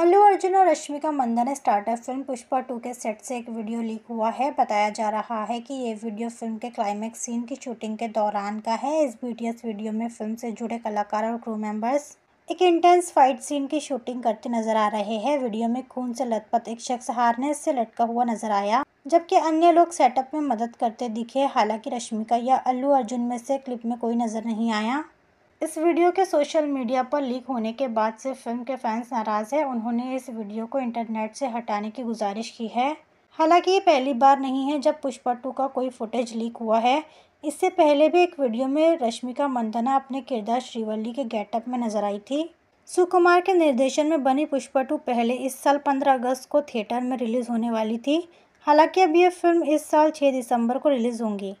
अल्लू अर्जुन और रश्मिका मंदा ने startup film Pushpa two के सेट से एक वीडियो लीक हुआ है बताया जा रहा है कि ये वीडियो फिल्म के क्लाइमैक्स सीन की शूटिंग के दौरान का है इस बीटीएस वीडियो में फिल्म से जुड़े कलाकार और क्रू मेंबर्स एक इंटेंस फाइट सीन की शूटिंग करते नजर आ रहे हैं वीडियो में खून से लथपथ एक शख्स हारने से लटका हुआ नजर आया जबकि अन्य लोग सेटअप में मदद करते दिखे हालांकि रश्मिका या अल्लू अर्जुन में से क्लिप में कोई नजर नहीं आया इस वीडियो के सोशल मीडिया पर लीक होने के बाद से फिल्म के फैंस नाराज़ हैं उन्होंने इस वीडियो को इंटरनेट से हटाने की गुजारिश की है हालांकि ये पहली बार नहीं है जब पुष्पा टू का कोई फुटेज लीक हुआ है इससे पहले भी एक वीडियो में रश्मिका मंदना अपने किरदार श्रीवल्ली के गेटअप में नजर आई थी सुकुमार के निर्देशन में बनी पुष्पा टू पहले इस साल पंद्रह अगस्त को थिएटर में रिलीज़ होने वाली थी हालांकि अब यह फिल्म इस साल छः दिसंबर को रिलीज़ होंगी